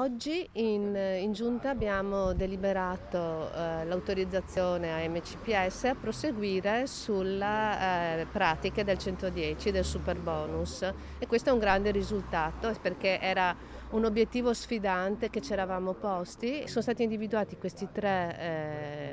Oggi in, in, giunta abbiamo deliberato eh, l'autorizzazione a MCPS a proseguire sulle eh, pratiche del 110 del super bonus e questo è un grande risultato perché era un obiettivo sfidante che ci eravamo posti. Sono stati individuati questi tre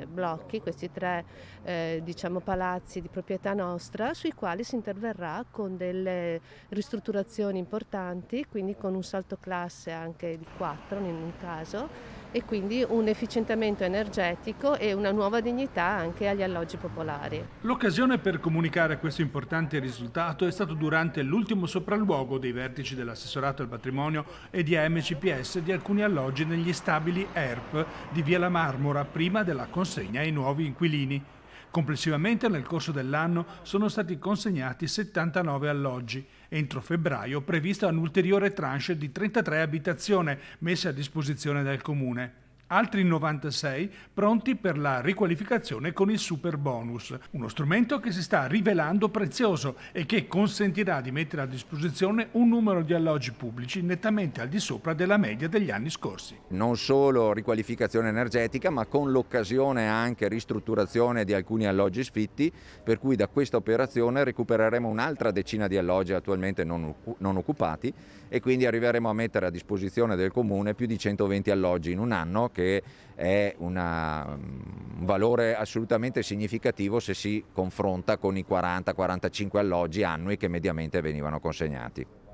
eh, blocchi, questi tre eh, diciamo, palazzi di proprietà nostra sui quali si interverrà con delle ristrutturazioni importanti, quindi con un salto classe anche di 4 in un caso e quindi un efficientamento energetico e una nuova dignità anche agli alloggi popolari. L'occasione per comunicare questo importante risultato è stato durante l'ultimo sopralluogo dei vertici dell'assessorato al patrimonio e di AMCPS di alcuni alloggi negli stabili ERP di Via la Marmora prima della consegna ai nuovi inquilini. Complessivamente nel corso dell'anno sono stati consegnati 79 alloggi. Entro febbraio prevista un'ulteriore tranche di 33 abitazioni messe a disposizione dal Comune altri 96 pronti per la riqualificazione con il super bonus, uno strumento che si sta rivelando prezioso e che consentirà di mettere a disposizione un numero di alloggi pubblici nettamente al di sopra della media degli anni scorsi. Non solo riqualificazione energetica, ma con l'occasione anche ristrutturazione di alcuni alloggi sfitti, per cui da questa operazione recupereremo un'altra decina di alloggi attualmente non, non occupati e quindi arriveremo a mettere a disposizione del comune più di 120 alloggi in un anno che è una, mm, un valore assolutamente significativo se si confronta con i 40-45 alloggi annui che mediamente venivano consegnati.